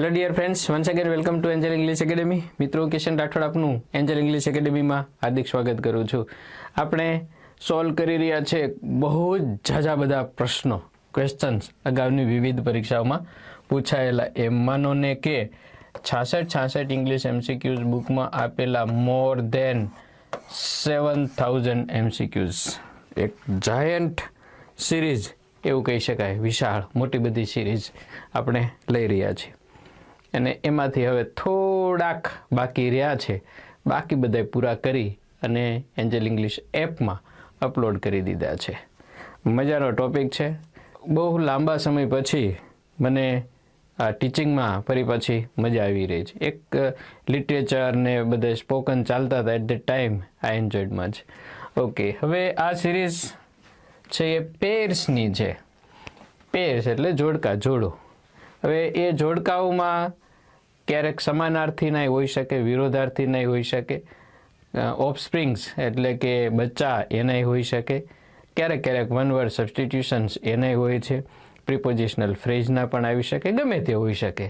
hello dear friends once again welcome to Angel English Academy મિત્રો કિશન રાઠોડ આપનું Angel English એકેડેમીમાં હાર્દિક સ્વાગત કરું છું આપણે સોલ્વ કરી રહ્યા છે બહુ જ ઝાઝા બધા પ્રશ્નો ક્વેશ્ચન્સ અગાઉની વિવિધ પરીક્ષાઓમાં પૂછાયેલા એમ માનો ને કે છાસઠ છાસઠ ઇંગ્લિશ એમસીક્યુઝ બુકમાં આપેલા more than seven thousand MCQs એક જાયન્ટ સિરીઝ એવું કહી શકાય વિશાળ મોટી બધી સિરીઝ આપણે લઈ રહ્યા છીએ અને એમાંથી હવે થોડાક બાકી રહ્યા છે બાકી બધા પૂરા કરી અને એન્જલ ઇંગ્લિશ એપમાં અપલોડ કરી દીધા છે મજાનો ટોપિક છે બહુ લાંબા સમય પછી મને આ ટીચિંગમાં ફરી પછી મજા આવી રહી છે એક લિટરેચર ને બધા સ્પોકન ચાલતા હતા એટ ધ ટાઈમ આ એન્જોયડમાં જ ઓકે હવે આ સિરીઝ છે એ પેર્સની છે પેર્સ એટલે જોડકા જોડો હવે એ જોડકાઓમાં ક્યારેક સમાનાર્થી નહીં હોઈ શકે વિરોધાર્થી નહીં હોઈ શકે ઓફસ્પ્રિંગ્સ એટલે કે બચ્ચા એનાય હોઈ શકે ક્યારેક ક્યારેક વન સબસ્ટિટ્યુશન્સ એનાય હોય છે પ્રિપોઝિશનલ ફ્રેઝના પણ આવી શકે ગમે તે હોઈ શકે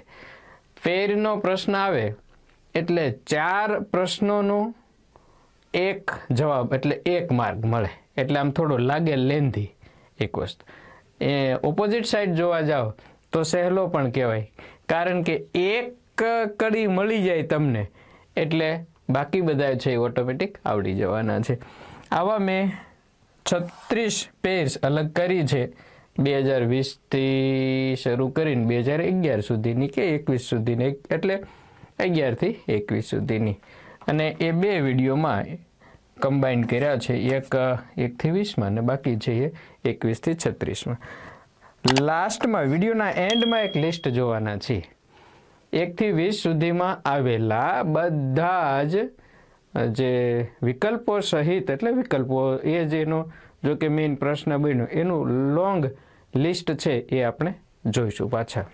ફેરનો પ્રશ્ન આવે એટલે ચાર પ્રશ્નોનો એક જવાબ એટલે એક માર્ગ મળે એટલે આમ થોડો લાગે લેન્ધી એક વસ્તુ એ ઓપોઝિટ સાઈડ જોવા જાઓ તો સહેલો પણ કહેવાય કારણ કે એક એક કડી મળી જાય તમને એટલે બાકી બધા છે એ ઓટોમેટિક આવડી જવાના છે આવા મેં છત્રીસ પેજ અલગ કરી છે બે હજાર વીસથી શરૂ કરીને બે હજાર અગિયાર સુધીની કે એકવીસ સુધીની એટલે અગિયારથી એકવીસ સુધીની અને એ બે વિડીયોમાં કમ્બાઈન કર્યા છે એક એકથી વીસમાં અને બાકી છે એ એકવીસથી છત્રીસમાં લાસ્ટમાં વિડીયોના એન્ડમાં એક લિસ્ટ જોવાના છીએ એકથી વીસ સુધીમાં આવેલા બધા જ જે વિકલ્પો સહિત એટલે વિકલ્પો એ જ એનો જો કે મેઇન પ્રશ્ન બન્યો એનું લોંગ લિસ્ટ છે એ આપણે જોઈશું પાછા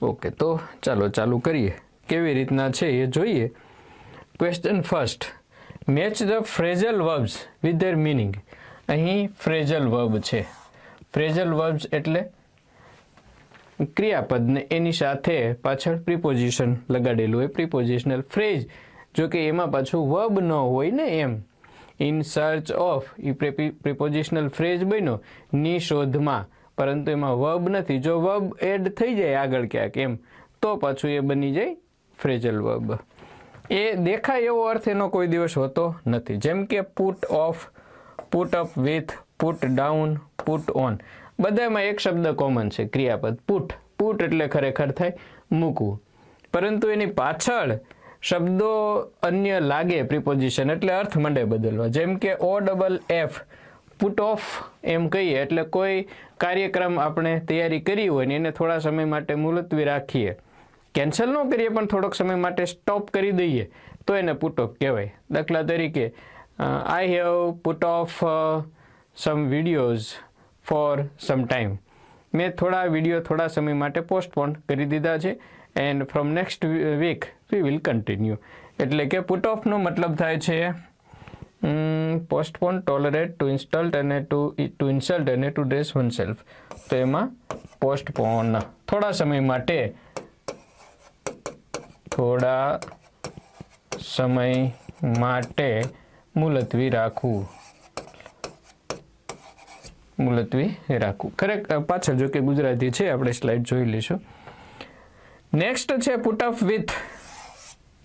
ઓકે તો ચાલો ચાલુ કરીએ કેવી રીતના છે એ જોઈએ question first match the phrasal verbs with their meaning અહીં ફ્રેઝલ વર્બ છે ફ્રેઝલ વર્બ્સ એટલે ક્રિયાપદને એની સાથે પાછળ પ્રિપોઝિશન લગાડેલું હોય પ્રિપોઝિશનલ ફ્રેજ જો કે એમાં પાછું વર્બ ન હોય ને એમ in search of a prepositional phrase બન્યો નિશોધમાં પરંતુ એમાં વર્બ નથી જો વર્બ એડ થઈ જાય આગળ ક્યાંક એમ તો પાછું એ બની જાય ફ્રેઝલ વર્બ એ દેખાય એવો અર્થ એનો કોઈ દિવસ હોતો નથી જેમ કે put off put up with put down put on બધામાં એક શબ્દ કોમન છે ક્રિયાપદ પુટ પુટ એટલે ખરેખર થાય મૂકવું પરંતુ એની પાછળ શબ્દો અન્ય લાગે પ્રિપોઝિશન એટલે અર્થ મંડે બદલવા જેમ કે O double F put off એમ કહીએ એટલે કોઈ કાર્યક્રમ આપણે તૈયારી કરી હોય ને એને થોડા સમય માટે મુલતવી રાખીએ કેન્સલ ન કરીએ પણ થોડોક સમય માટે સ્ટોપ કરી દઈએ તો એને પુટ ઓફ કહેવાય દાખલા તરીકે I have put off some videos for some time મેં થોડા વિડીયો થોડા સમય માટે પોસ્ટપોન કરી દીધા છે and from next week we will continue એટલે કે પુટ ઓફનો મતલબ થાય છે પોસ્ટપોન ટોલરેટ ટુ ઇન્સ્ટલ્ટ અને ટુ ટુ ઇન્સલ્ટ અને ટુ ડ્રેસ વન સેલ્ફ તો એમાં પોસ્ટપોન થોડા સમય માટે થોડા સમય માટે મુલતવી રાખવું મુલતવી રાખવું કરેક્ટ પાછળ જો કે ગુજરાતી છે આપણે સ્લાઇડ જોઈ લઈશું નેક્સ્ટ છે પુટઅપ વિથ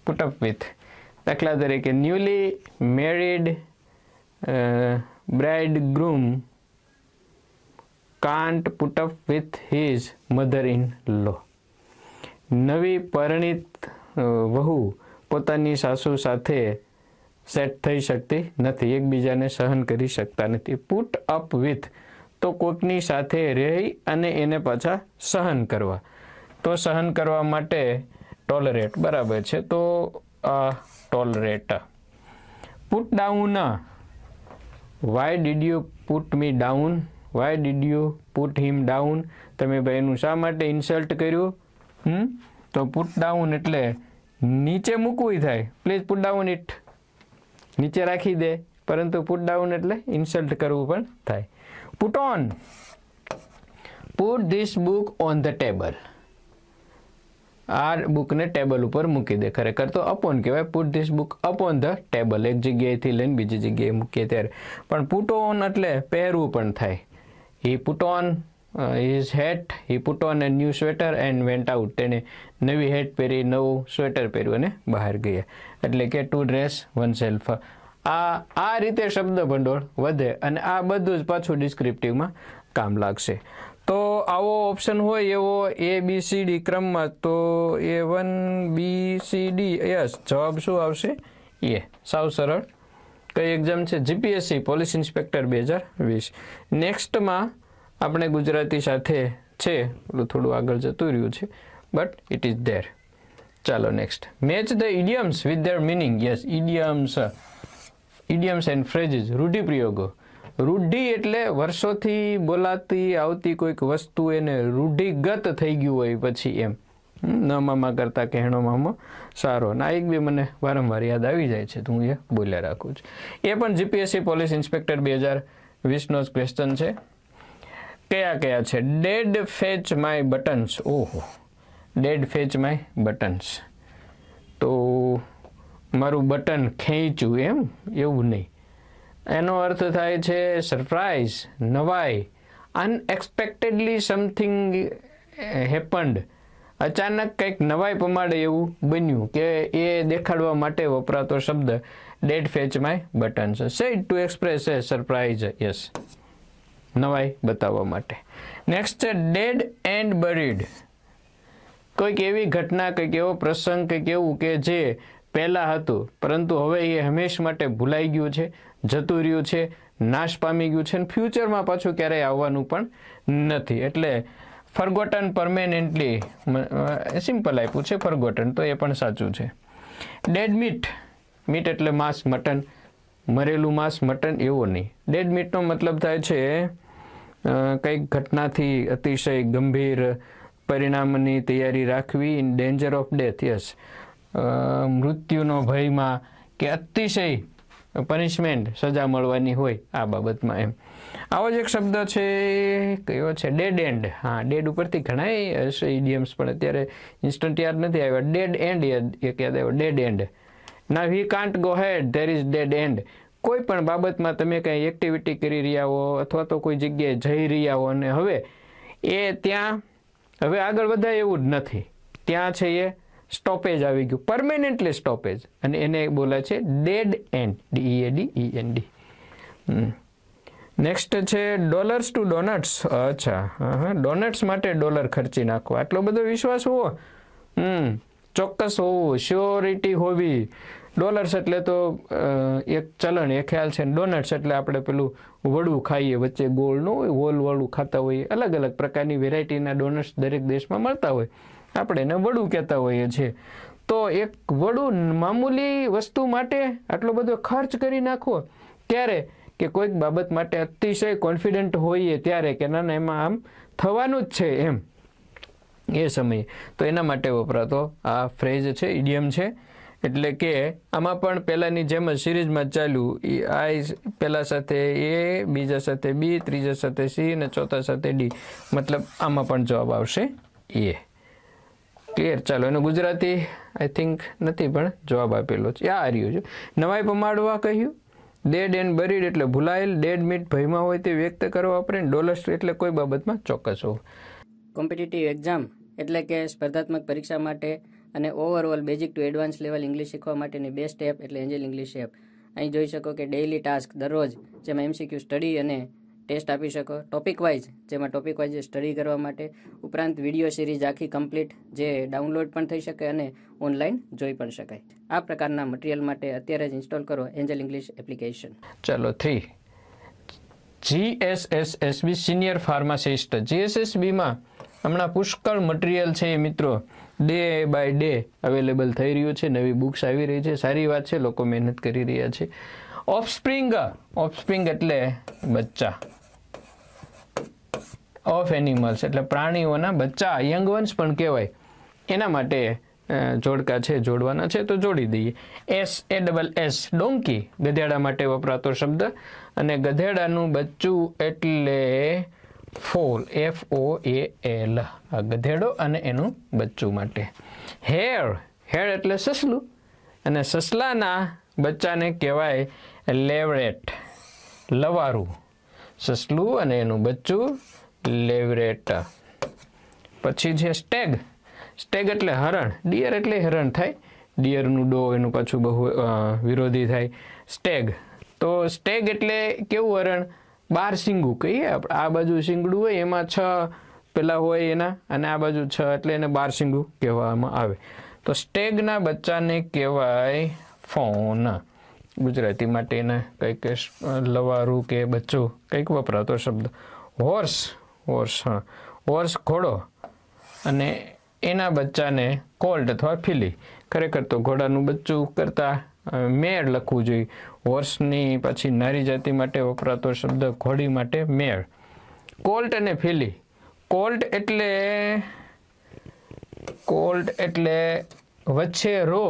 પુટઅપ વિથ દાખલા તરીકે newly married bride groom can't put up with his mother in law નવી પરિણીત વહુ પોતાની સાસુ સાથે સેટ થઈ શકતી નથી એકબીજાને સહન કરી શકતા નથી પુટ અપ વિથ તો કોઈકની સાથે રહી અને એને પાછા સહન કરવા તો સહન કરવા માટે ટોલરેટ બરાબર છે તો tolerate put down why did you put me down why did you put him down તમે ભાઈનું શા માટે ઇન્સલ્ટ કર્યું હમ તો પુટ ડાઉન એટલે નીચે મૂકવું થાય પ્લીઝ પુટ ડાઉન ઇટ નીચે રાખી દે પરંતુ પુટ ડાઉન એટલે ઇન્સલ્ટ કરવું પણ થાય put on put this book on the table આ બુકને ટેબલ ઉપર મૂકી દે ખરેખર તો અપોન કહેવાય put this book upon the table એક જગ્યાએથી લઈને બીજી જગ્યાએ મૂકીએ ત્યારે પણ પુટ ઓન એટલે પહેરવું પણ થાય he put on his hat he put on a new sweater and went out તેને નવી હેટ પહેરી નવું સ્વેટર પહેર્યું અને બહાર ગયા એટલે કે ટુ ડ્રેસ વન સેલ્ફ આ આ રીતે શબ્દ ભંડોળ વધે અને આ બધું જ પાછું ડિસ્ક્રિપ્ટિવમાં કામ લાગશે તો આવો ઓપ્શન હોય એવો એ બી સી ડી ક્રમમાં તો A one B C D yes જવાબ શું આવશે એ સાવ સરળ કઈ એક્ઝામ છે જીપીએસસી પોલીસ ઇન્સ્પેક્ટર બે હજાર વીસ નેક્સ્ટમાં આપણે ગુજરાતી સાથે છે એટલે થોડું આગળ જતું રહ્યું છે બટ ઇટ ઇઝ ધેર ચાલો next match the idioms with their meaning yes idioms idioms and phrases રૂઢિપ્રયોગો રૂઢિ એટલે વર્ષોથી બોલાતી આવતી કોઈક વસ્તુ એને રૂઢિગત થઈ ગયું હોય પછી એમ ન મામા કરતાં કહેણો મામા સારો ના એક બે મને વારંવાર યાદ આવી જાય છે તો હું એ બોલ્યા રાખું છું એ પણ જીપીએસસી પોલીસ ઇન્સ્પેક્ટર બે હજાર વીસનો જ ક્વેશ્ચન છે કયા કયા છે ડેડ ફેચ માય બટન્સ ઓહો ડેડ ફેચ માય બટન્સ તો મારું બટન ખેંચ્યું એમ એવું નહીં એનો અર્થ થાય છે સરપ્રાઈઝ નવાઈ અનએક્સપેક્ટેડલી સમથિંગ હેપન્ડ અચાનક કંઈક નવાઈ પમાડે એવું બન્યું કે એ દેખાડવા માટે વપરાતો શબ્દ dead fetch my buttons set to express a surprise yes નવાઈ બતાવવા માટે નેક્સ્ટ છે ડેડ એન્ડ બરીડ કોઈક એવી ઘટના કંઈક એવો પ્રસંગ કંઈક એવું કે જે પહેલાં હતું પરંતુ હવે એ હંમેશ માટે ભૂલાઈ ગયું છે જતું રહ્યું છે નાશ પામી ગયું છે અને ફ્યુચરમાં પાછું ક્યારેય આવવાનું પણ નથી એટલે ફરગોટન પરમેનન્ટલી સિમ્પલ આપ્યું છે ફરગોટન તો એ પણ સાચું છે ડેડ મીટ મીટ એટલે માંસ મટન મરેલું માંસ મટન એવો નહીં ડેડ મીટનો મતલબ થાય છે કંઈક ઘટનાથી અતિશય ગંભીર પરિણામની તૈયારી રાખવી in danger of death yes મૃત્યુનો ભયમાં કે અતિશય પનિશમેન્ટ સજા મળવાની હોય આ બાબતમાં એમ આવો જ એક શબ્દ છે કયો છે ડેડ એન્ડ હા ડેડ ઉપરથી ઘણા ઇડિયમ્સ પણ અત્યારે ઇન્સ્ટન્ટ યાદ નથી આવ્યા ડેડ એન્ડ એક યાદ આવ્યો ડેડ એન્ડ ના we can't go head there is dead end કોઈ પણ બાબતમાં તમે કંઈ એક્ટિવિટી કરી રહ્યા હો અથવા તો કોઈ જગ્યાએ જઈ રહ્યા હો અને હવે એ ત્યાં હવે આગળ વધાય એવું જ નથી ત્યાં છે એ સ્ટોપેજ આવી ગયું પરમેનન્ટલી સ્ટોપેજ અને એને બોલે છે dead end D A D E N D next છે ડોલર્સ ટુ ડોનટ્સ અચ્છા હા ડોનટ્સ માટે ડોલર ખર્ચી નાખો આટલો બધો વિશ્વાસ હોવો હમ ચોક્કસ હોવું શ્યોરિટી હોવી ડોલર્સ એટલે તો એક ચલણ એ ખ્યાલ છે ડોનટ્સ એટલે આપણે પેલું વડું ખાઈએ વચ્ચે ગોળનું હોય વોલવાળું ખાતા હોઈએ અલગ અલગ પ્રકારની વેરાયટીના ડોનટ્સ દરેક દેશમાં મળતા હોય આપણે એને વડું કહેતા હોઈએ છીએ તો એક વડું મામૂલી વસ્તુ માટે આટલો બધો ખર્ચ કરી નાખવો ત્યારે કે કોઈક બાબત માટે અતિશય કોન્ફિડન્ટ હોઈએ ત્યારે કે ના ના એમાં આમ થવાનું જ છે એમ એ સમયે તો એના માટે વપરાતો આ ફ્રેઝ છે ઇડિયમ છે એટલે કે આમાં પણ પહેલાંની જેમ જ સિરીઝમાં ચાલ્યું એ આઈ પહેલાં સાથે એ બીજા સાથે બી ત્રીજા સાથે સી અને ચોથા સાથે ડી મતલબ આમાં પણ જવાબ આવશે એ ક્લિયર ચાલો એનું ગુજરાતી આઈ થિંક નથી પણ જવાબ આપેલો છે આ રહ્યું છે નવાઈ પમાડવા કહ્યું ડેડ એન્ડ બરીડ એટલે ભૂલાયેલ ડેડ મીટ ભયમાં હોય તે વ્યક્ત કરવા વાપરે ડોલર્સ એટલે કોઈ બાબતમાં ચોક્કસ હોવું કોમ્પિટિટિવ એક્ઝામ એટલે કે સ્પર્ધાત્મક પરીક્ષા માટે અને overall basic to advance level English શીખવા માટેની બેસ્ટ એપ એટલે એન્જલ ઇંગ્લિશ એપ અહીં જોઈ શકો કે ડેઇલી ટાસ્ક દરરોજ જેમાં એમસીક્યુ સ્ટડી અને ટેસ્ટ આપી શકો ટોપિક વાઇઝ જેમાં ટોપિક વાઇઝ સ્ટડી કરવા માટે ઉપરાંત વિડીયો સિરીઝ આખી કમ્પ્લીટ જે ડાઉનલોડ પણ થઈ શકે અને ઓનલાઈન જોઈ પણ શકાય આ પ્રકારના મટીરિયલ માટે અત્યારે જ ઇન્સ્ટોલ કરો એન્જલ ઇંગ્લિશ એપ્લિકેશન ચાલો થ્રી જીએસએસએસબી સિનિયર ફાર્માસિસ્ટ જીએસએસબીમાં હમણાં પુષ્કળ મટીરિયલ છે મિત્રો ડે બાય ડે અવેલેબલ થઈ રહ્યું છે નવી બુક્સ આવી રહી છે સારી વાત છે લોકો મહેનત કરી રહ્યા છે ઓફસ્પ્રિંગ ઓફસ્પ્રિંગ એટલે બચ્ચા ઓફ એનિમલ્સ એટલે પ્રાણીઓના બચ્ચા યંગ વન્સ પણ કહેવાય એના માટે જોડકા છે જોડવાના છે તો જોડી દઈએ S A double S donkey ગધેડા માટે વપરાતો શબ્દ અને ગધેડાનું બચ્ચું એટલે foal F O A L ગધેડો અને એનું બચ્ચું માટે હેર હેર એટલે સસલું અને સસલાના બચ્ચાને કહેવાય લેવરેટ લવારું સસલું અને એનું બચ્ચું લેવરેટ પછી છે સ્ટેગ સ્ટેગ એટલે હરણ ડિયર એટલે હરણ થાય ડિયરનું ડો એનું પાછું બહુ વિરોધી થાય સ્ટેગ તો સ્ટેગ એટલે કેવું હરણ બાર શીંગું કહીએ આપણે આ બાજુ શીંગડું હોય એમાં છ પેલા હોય એના અને આ બાજુ છ એટલે એને બાર શીંગું કહેવામાં આવે તો સ્ટેગના બચ્ચાને કહેવાય ફોન ગુજરાતી માટે એને કંઈક લવારું કે બચ્ચું કંઈક વપરાતો શબ્દ હોર્સ હોર્સ હા હોર્સ ઘોડો અને એના બચ્ચાને કોલ્ડ અથવા ફીલી ખરેખર તો ઘોડાનું બચ્ચું કરતાં મેળ લખવું જોઈએ હોર્સની પછી નારી જાતિ માટે વપરાતો શબ્દ ઘોડી માટે મેળ કોલ્ટ અને ફિલી કોલ્ટ એટલે કોલ્ટ એટલે વચ્ચે રો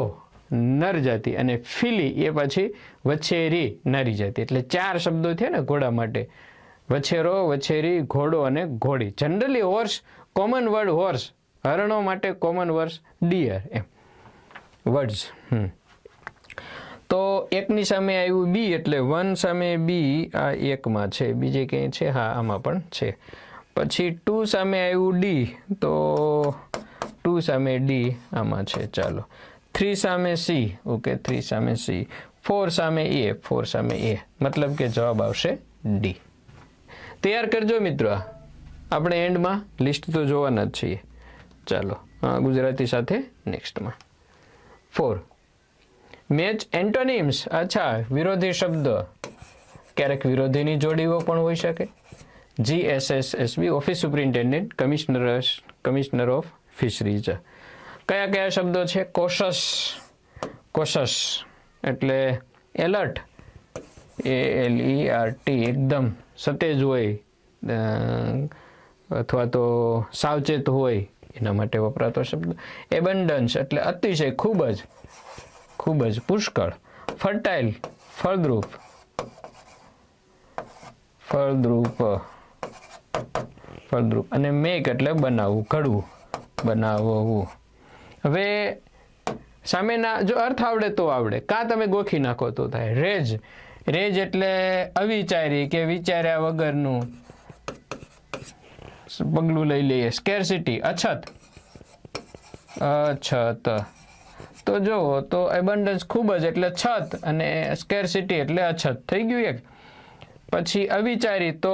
નર જાતિ અને ફીલી એ પછી વછેરી નારી જાતિ એટલે ચાર શબ્દો થયા ને ઘોડા માટે વછેરો વછેરી ઘોડો અને ઘોડી generally horse common word horse હરણો માટે કોમન વર્ડ ડિયર એમ વર્ડ્સ હમ તો એકની સામે આવ્યું બી એટલે વન સામે બી આ એકમાં છે બીજે ક્યાંય છે હા આમાં પણ છે પછી ટુ સામે આવ્યું ડી તો ટુ સામે ડી આમાં છે ચાલો થ્રી સામે સી ઓકે થ્રી સામે સી ફોર સામે એ ફોર સામે એ મતલબ કે જવાબ આવશે ડી તૈયાર કરજો મિત્રો આપણે એન્ડમાં લિસ્ટ તો જોવાના જ છીએ ચાલો ગુજરાતી સાથે નેક્સ્ટમાં ફોર મેચ એન્ટોનિમ્સ અચ્છા વિરોધી શબ્દ ક્યારેક વિરોધીની જોડીઓ પણ હોઈ શકે G S S GSSSB office superintendent commissioner commissioner of fisheries કયા કયા શબ્દો છે કોશસ કોશસ એટલે alert A L E R T એકદમ સતેજ હોય અથવા તો સાવચેત હોય એના માટે વપરાતો શબ્દ એબન્ડન્સ એટલે અતિશય ખૂબ જ ખૂબ જ પુષ્કળ ફર્ટાઇલ ફળદ્રુપ ફળદ્રુપ ફળદ્રુપ અને મેક એટલે બનાવવું ઘડવું બનાવવું હવે સામેના જો અર્થ આવડે તો આવડે કાં તમે ગોખી નાખો તો થાય રેજ રેજ એટલે અવિચારી કે વિચાર્યા વગરનું પગલું લઈ લઈએ સ્કેર સિટી અછત અછત તો જુઓ તો એબન્ડન્સ ખૂબ જ એટલે છત અને સ્કેરસિટી એટલે અછત થઈ ગયું એક પછી અવિચારી તો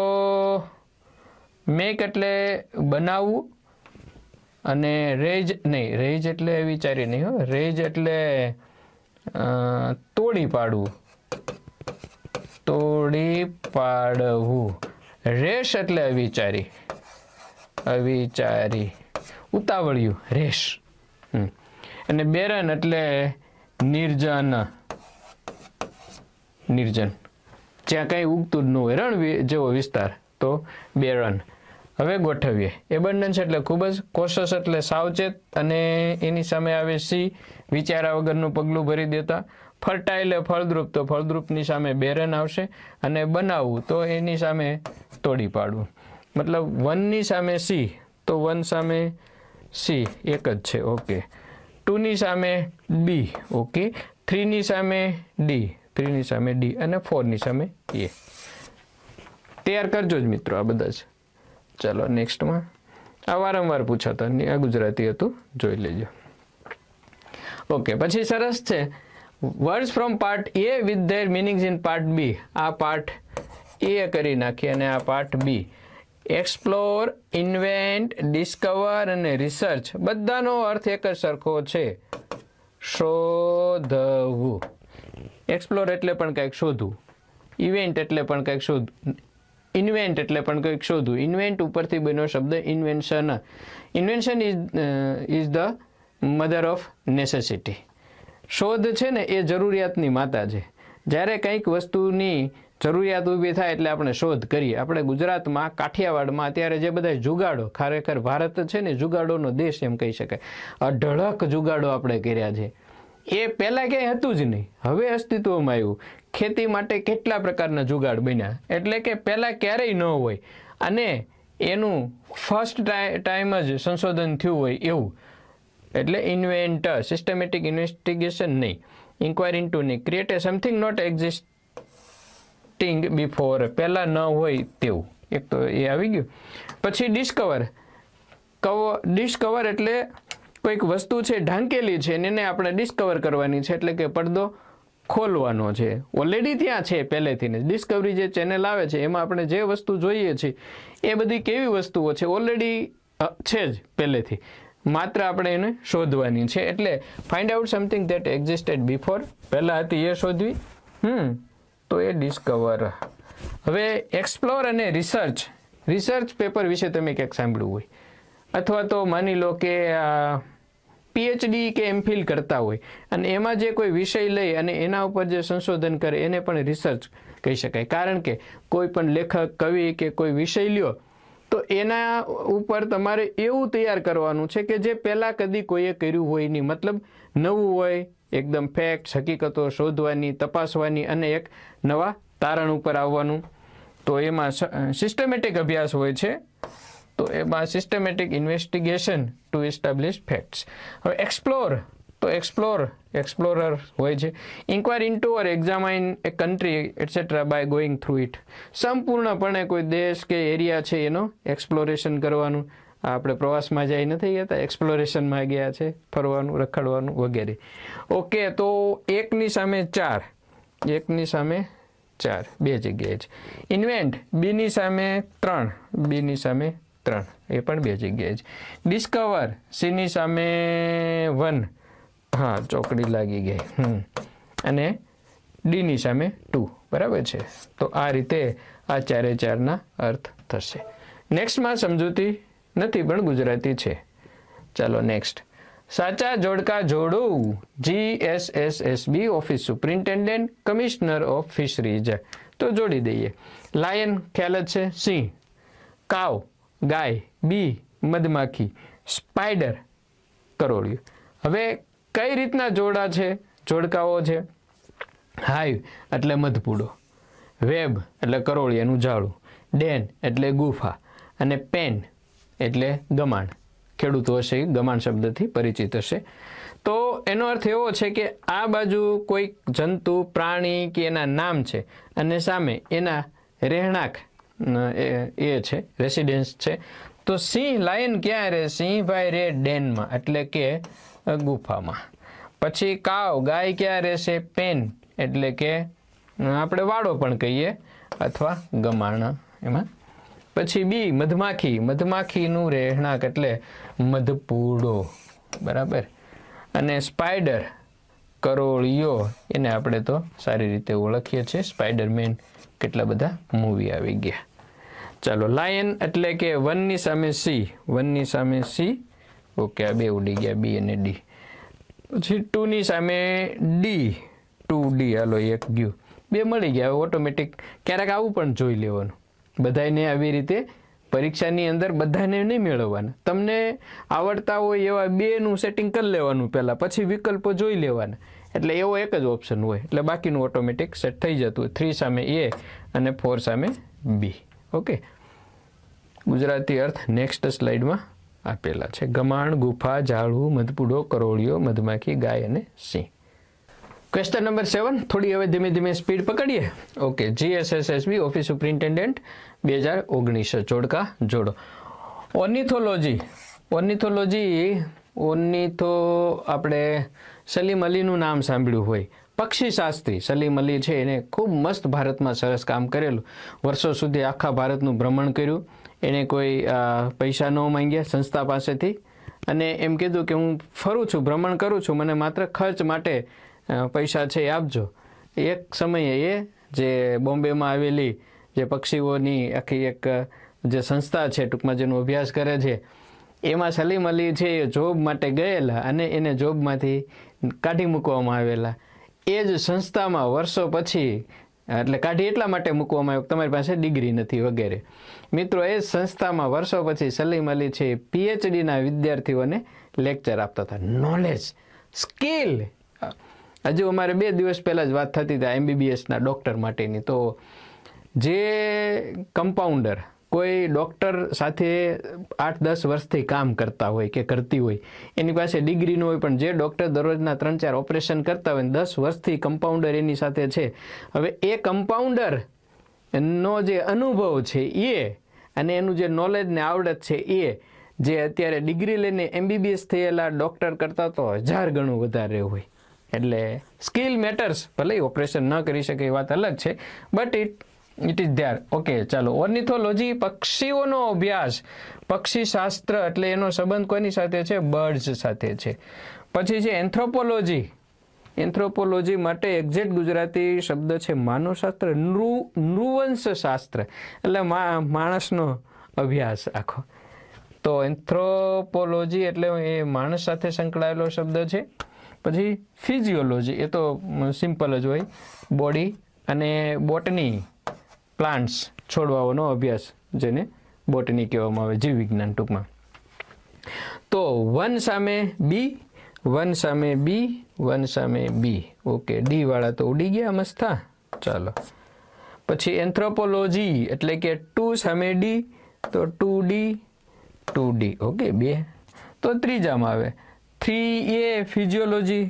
મેક એટલે બનાવવું અને રેજ નહીં રેજ એટલે વિચારી નહીં હો રેજ એટલે તોડી પાડવું તોડી પાડવું રેશ એટલે અવિચારી અવિચારી ઉતાવળિયું રેશ અને બેરન એટલે નિર્જન નિર્જન જ્યાં કંઈ ઉગતું જ ન હોય રણ જેવો વિસ્તાર તો બેરન હવે ગોઠવીએ એબન્ડન્સ એટલે ખૂબ જ કોશસ એટલે સાવચેત અને એની સામે આવે સી વિચારા વગરનું પગલું ભરી દેતા ફર્ટાઇલ એ ફળદ્રુપ તો ફળદ્રુપની સામે બેરન આવશે અને બનાવવું તો એની સામે તોડી પાડવું મતલબ વનની સામે સી તો વન સામે સી એક જ છે ઓકે ટુની સામે બી ઓકે થ્રીની સામે ડી થ્રીની સામે ડી અને ફોરની સામે એ તૈયાર કરજો જ મિત્રો આ બધા જ ચાલો નેક્સ્ટમાં આ વારંવાર પૂછાતા આ ગુજરાતી હતું જોઈ લેજો ઓકે પછી સરસ છે words from part A with their meanings in part B આ પાર્ટ એ કરી નાખીએ અને આ part B explore invent discover અને રિસર્ચ બધાનો અર્થ એક જ સરખો છે શોધવું એક્સપ્લોર એટલે પણ કંઈક શોધવું ઇવેન્ટ એટલે પણ કંઈક શોધ ઇન્વેન્ટ એટલે પણ કંઈક શોધવું ઇન્વેન્ટ ઉપરથી બન્યો શબ્દ invention invention is is the mother of necessity શોધ છે ને એ જરૂરિયાતની માતા છે જ્યારે કંઈક વસ્તુની જરૂરિયાત ઊભી થાય એટલે આપણે શોધ કરીએ આપણે ગુજરાતમાં કાઠિયાવાડમાં અત્યારે જે બધા જુગાડો ખરેખર ભારત છે ને જુગાડોનો દેશ એમ કહી શકાય અઢળક જુગાડો આપણે કર્યા છે એ પહેલાં ક્યાંય હતું જ નહીં હવે અસ્તિત્વમાં આવ્યું ખેતી માટે કેટલા પ્રકારના જુગાડ બન્યા એટલે કે પહેલાં ક્યારેય ન હોય અને એનું ફર્સ્ટ ટાઈમ જ સંશોધન થયું હોય એવું એટલે ઇન્વેન્ટ સિસ્ટમેટિક ઇન્વેસ્ટિગેશન નહીં ઇન્ક્વાયરી ટુ નહીં create a something not existing before પહેલાં ન હોય તેવું એક તો એ આવી ગયું પછી ડિસ્કવર કવ ડિસ્કવર એટલે કોઈક વસ્તુ છે ઢાંકેલી છે એને આપણે ડિસ્કવર કરવાની છે એટલે કે પડદો ખોલવાનો છે ઓલરેડી ત્યાં છે પહેલેથી ને ડિસ્કવરી જે ચેનલ આવે છે એમાં આપણે જે વસ્તુ જોઈએ છીએ એ બધી કેવી વસ્તુઓ છે ઓલરેડી છે જ પહેલેથી માત્ર આપણે એને શોધવાની છે એટલે find out something that existed before પહેલાં હતી એ શોધવી હમ તો એ ડિસ્કવર હવે એક્સપ્લોર અને રિસર્ચ રિસર્ચ પેપર વિશે તમે ક્યાંક સાંભળ્યું હોય અથવા તો માની લો કે પીએચડી કે એમફિલ કરતા હોય અને એમાં જે કોઈ વિષય લઈ અને એના ઉપર જે સંશોધન કરે એને પણ રિસર્ચ કહી શકાય કારણ કે કોઈ પણ લેખક કવિ કે કોઈ વિષય લ્યો તો એના ઉપર તમારે એવું તૈયાર કરવાનું છે કે જે પહેલાં કદી કોઈએ કર્યું હોય નહીં મતલબ નવું હોય એકદમ ફેક્ટ હકીકતો શોધવાની તપાસવાની અને એક નવા તારણ ઉપર આવવાનું તો એમાં સિસ્ટમેટિક અભ્યાસ હોય છે તો એમાં systematic investigation to establish facts હવે એક્સપ્લોર તો એક્સપ્લોર એક્સપ્લોરર હોય છે inquire into or examine a country etcetera by going through it સંપૂર્ણપણે કોઈ દેશ કે એરિયા છે એનો એક્સપ્લોરેશન કરવાનું આપણે પ્રવાસમાં જઈ નથી ગયા એક્સપ્લોરેશનમાં ગયા છે ફરવાનું રખડવાનું વગેરે ઓકે તો એકની સામે ચાર એકની સામે ચાર બે જગ્યાએ છે ઇન્વેન્ટ બીની સામે ત્રણ બીની સામે ત્રણ એ પણ બે જગ્યાએ છે ડિસ્કવર સીની સામે વન હા ચોકડી લાગી ગઈ હમ અને ડીની સામે ટુ બરાબર છે તો આ રીતે આ ચારે ચારના અર્થ થશે નેક્સ્ટમાં સમજૂતી નથી પણ ગુજરાતી છે ચાલો નેક્સ્ટ સાચા જોડકા જોડો G S S S B office superintendent commissioner of fisheries તો જોડી દઈએ લાયન ખ્યાલ જ છે સિંહ કાવ ગાય બી મધમાખી સ્પાઈડર કરોળિયું હવે કઈ રીતના જોડા છે જોડકાઓ છે હાઈવ એટલે મધપૂડો વેબ એટલે કરોળિયાનું ઝાડું ડેન એટલે ગુફા અને પેન એટલે ગમાણ ખેડૂતો હશે એ દમાણ શબ્દથી પરિચિત હશે તો એનો અર્થ એવો છે કે આ બાજુ કોઈક જંતુ પ્રાણી કે એના નામ છે અને સામે એના રહેણાંક એ છે રેસિડેન્સ છે તો સિંહ લાયન ક્યાં રહે સિંહ ભાઈ રે ડેનમાં એટલે કે ગુફામાં પછી કાવ ગાય ક્યાં રહેશે પેન એટલે કે આપણે વાડો પણ કહીએ અથવા ગમાણ એમાં પછી બી મધમાખી મધમાખીનું રહેણાંક એટલે મધપૂડો બરાબર અને સ્પાઈડર કરોળીઓ એને આપણે તો સારી રીતે ઓળખીએ છીએ સ્પાઈડરમેન કેટલા બધા મૂવી આવી ગયા ચાલો લાયન એટલે કે વનની સામે સી વનની સામે સી ઓકે આ બે ઉડી ગયા બી અને ડી પછી ટુની સામે ડી ટુ ડી હાલો એક ગયું બે મળી ગયા ઓટોમેટિક ક્યારેક આવું પણ જોઈ લેવાનું બધાને આવી રીતે પરીક્ષાની અંદર બધાને નહીં મેળવવાના તમને આવડતા હોય એવા બેનું સેટિંગ કરી લેવાનું પહેલાં પછી વિકલ્પો જોઈ લેવાના એટલે એવો એક જ ઓપ્શન હોય એટલે બાકીનું ઓટોમેટિક સેટ થઈ જતું થ્રી સામે એ અને ફોર સામે બી ઓકે ગુજરાતી અર્થ નેક્સ્ટ સ્લાઇડમાં આપેલા છે ગમાણ ગુફા ઝાડુ મધપુડો કરોળિયો મધમાખી ગાય અને સિંહ ક્વેશ્ચન નંબર સેવન થોડી હવે ધીમે ધીમે સ્પીડ પકડીએ ઓકે જીએસએસએસબી ઓફિસ સુપ્રિન્ટેન્ડન્ટ બે હજાર ઓગણીસ જોડકા જોડો ઓર્નિથોલોજી ઓર્નિથોલોજી ઓર્નિથો આપણે સલીમ અલીનું નામ સાંભળ્યું હોય પક્ષીશાસ્ત્રી સલીમ અલી છે એને ખૂબ મસ્ત ભારતમાં સરસ કામ કરેલું વર્ષો સુધી આખા ભારતનું ભ્રમણ કર્યું એણે કોઈ પૈસા ન માંગ્યા સંસ્થા પાસેથી અને એમ કીધું કે હું ફરું છું ભ્રમણ કરું છું મને માત્ર ખર્ચ માટે પૈસા છે એ આપજો એક સમયે એ જે બોમ્બેમાં આવેલી જે પક્ષીઓની આખી એક જે સંસ્થા છે ટૂંકમાં જેનો અભ્યાસ કરે છે એમાં સલીમ અલી છે એ જોબ માટે ગયેલા અને એને જોબમાંથી કાઢી મૂકવામાં આવેલા એ જ સંસ્થામાં વર્ષો પછી એટલે કાઢી એટલા માટે મૂકવામાં આવ્યો તમારી પાસે ડિગ્રી નથી વગેરે મિત્રો એ સંસ્થામાં વર્ષો પછી સલીમ અલી છે પીએચડીના વિદ્યાર્થીઓને લેક્ચર આપતા હતા નોલેજ સ્કિલ હજુ અમારે બે દિવસ પહેલાં જ વાત થતી હતી એમબીબીએસના ડૉક્ટર માટેની તો જે કમ્પાઉન્ડર કોઈ ડૉક્ટર સાથે આઠ દસ વર્ષથી કામ કરતા હોય કે કરતી હોય એની પાસે ડિગ્રી ન હોય પણ જે ડૉક્ટર દરરોજના ત્રણ ચાર ઓપરેશન કરતા હોય દસ વર્ષથી કમ્પાઉન્ડર એની સાથે છે હવે એ કમ્પાઉન્ડર નો જે અનુભવ છે એ અને એનું જે નોલેજ ને આવડત છે એ જે અત્યારે ડિગ્રી લઈને એમબીબીએસ થયેલા ડૉક્ટર કરતાં તો હજાર ગણું વધારે હોય એટલે સ્કિલ મેટર્સ ભલે ઓપરેશન ન કરી શકે એ વાત અલગ છે but it it is there okay ચાલો ઓર્નિથોલોજી પક્ષીઓનો અભ્યાસ પક્ષીશાસ્ત્ર એટલે એનો સંબંધ કોની સાથે છે બર્ડ્સ સાથે છે પછી છે એન્થ્રોપોલોજી એન્થ્રોપોલોજી માટે એક્ઝેક્ટ ગુજરાતી શબ્દ છે માનવશાસ્ત્ર નૃ નૃવંશશાસ્ત્ર એટલે માણસનો અભ્યાસ આખો તો એન્થ્રોપોલોજી એટલે એ માણસ સાથે સંકળાયેલો શબ્દ છે પછી ફિઝિયોલોજી એ તો સિમ્પલ જ હોય બોડી અને બોટની પ્લાન્ટ્સ છોડવાઓનો અભ્યાસ જેને બોટની કહેવામાં આવે જીવ વિજ્ઞાન ટૂંકમાં તો વન સામે બી વન સામે બી વન સામે બી ઓકે ડીવાળા તો ઉડી ગયા મસ્તા ચાલો પછી એન્થ્રોપોલોજી એટલે કે ટુ સામે ડી તો two D two D okay બે તો ત્રીજામાં આવે થ્રી એ ફિઝિયોલોજી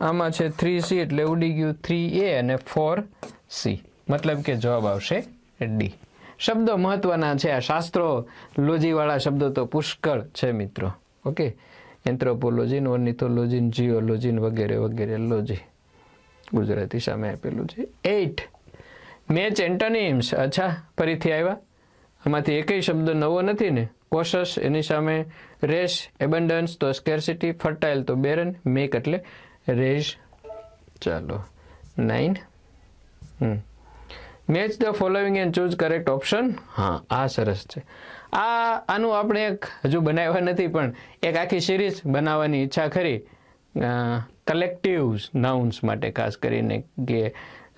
આમાં છે થ્રી સી એટલે ઉડી ગયું થ્રી એ અને ફોર સી મતલબ કે જવાબ આવશે ડી શબ્દો મહત્વના છે આ શાસ્ત્રો લોજીવાળા શબ્દો તો પુષ્કળ છે મિત્રો ઓકે એન્થ્રોપોલોજીન ઓર્નિથોલોજીન જીઓલોજીન વગેરે વગેરે લોજી ગુજરાતી સામે આપેલું છે એઇટ મેચ એન્ટોનિમ્સ અચ્છા ફરીથી આવ્યા આમાંથી એકય શબ્દ નવો નથી ને કોશસ એની સામે રેશ એબન્ડન્સ તો સ્કેરસિટી ફર્ટાઇલ તો બેરન મેક એટલે રેશ ચાલો nine match the following and choose correct option હા આ સરસ છે આ આનું આપણે એક હજુ બનાવ્યા નથી પણ એક આખી સિરીઝ બનાવવાની ઈચ્છા ખરી કલેક્ટિવ્સ નાઉન્સ માટે ખાસ કરીને કે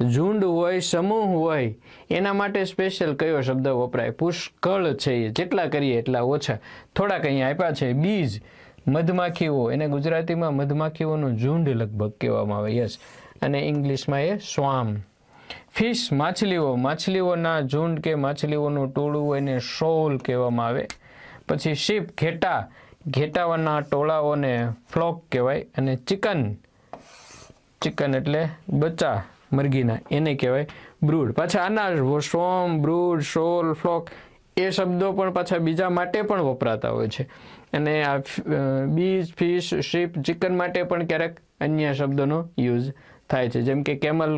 ઝુંડ હોય સમૂહ હોય એના માટે સ્પેશિયલ કયો શબ્દ વપરાય પુષ્કળ છે એ જેટલા કરીએ એટલા ઓછા થોડાક અહીંયા આપ્યા છે બીજ મધમાખીઓ એને ગુજરાતીમાં મધમાખીઓનું ઝુંડ લગભગ કહેવામાં આવે યસ અને ઇંગ્લિશમાં એ સ્વામ ફિશ માછલીઓ માછલીઓના ઝુંડ કે માછલીઓનું ટોળું એને શોલ કહેવામાં આવે પછી શીપ ઘેટા ઘેટાઓના ટોળાઓને ફ્લોક કહેવાય અને ચિકન ચિકન એટલે બચ્ચા મરઘીના એને કહેવાય બ્રૂડ પાછા અનાજ સોમ બ્રૂડ શોલ ફ્લોક એ શબ્દો પણ પાછા બીજા માટે પણ વપરાતા હોય છે અને આ બીજ ફિશ શીપ ચિકન માટે પણ ક્યારેક અન્ય શબ્દોનો યુઝ થાય છે જેમ કે કેમલ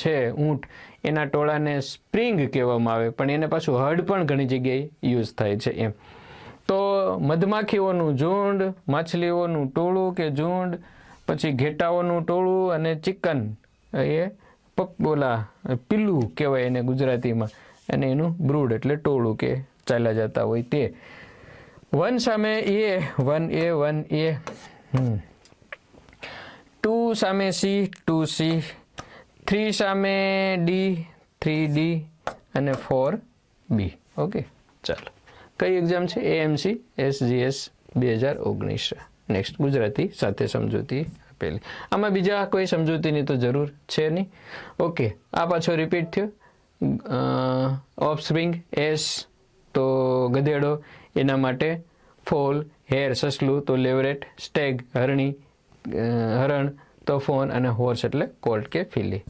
છે ઊંટ એના ટોળાને સ્પ્રિંગ કહેવામાં આવે પણ એને પાછું હડ પણ ઘણી જગ્યાએ યુઝ થાય છે એમ તો મધમાખીઓનું ઝૂંડ માછલીઓનું ટોળું કે ઝૂંડ પછી ઘેટાઓનું ટોળું અને ચિકન એ પપ ઓલા પિલ્લું કહેવાય એને ગુજરાતીમાં અને એનું બ્રૂડ એટલે ટોળું કે ચાલ્યા જતા હોય તે વન સામે A one A one A two સામે સી ટુ સી થ્રી સામે ડી થ્રી ડી અને ફોર બી ઓકે ચાલો કઈ એક્ઝામ છે એએમસી એસજીએસ બે હજાર ઓગણીસ નેક્સ્ટ ગુજરાતી સાથે સમજૂતી પહેલી આમાં બીજા કોઈ સમજૂતીની તો જરૂર છે નહીં ઓકે આ પાછો રિપીટ થયો ઓફ ઓફસ્પ્રિંગ એસ તો ગધેડો એના માટે ફોલ હેર સસલું તો લેવરેટ સ્ટેગ હરણી હરણ તો ફોન અને હોર્સ એટલે કોલ્ટ કે ફિલ્લી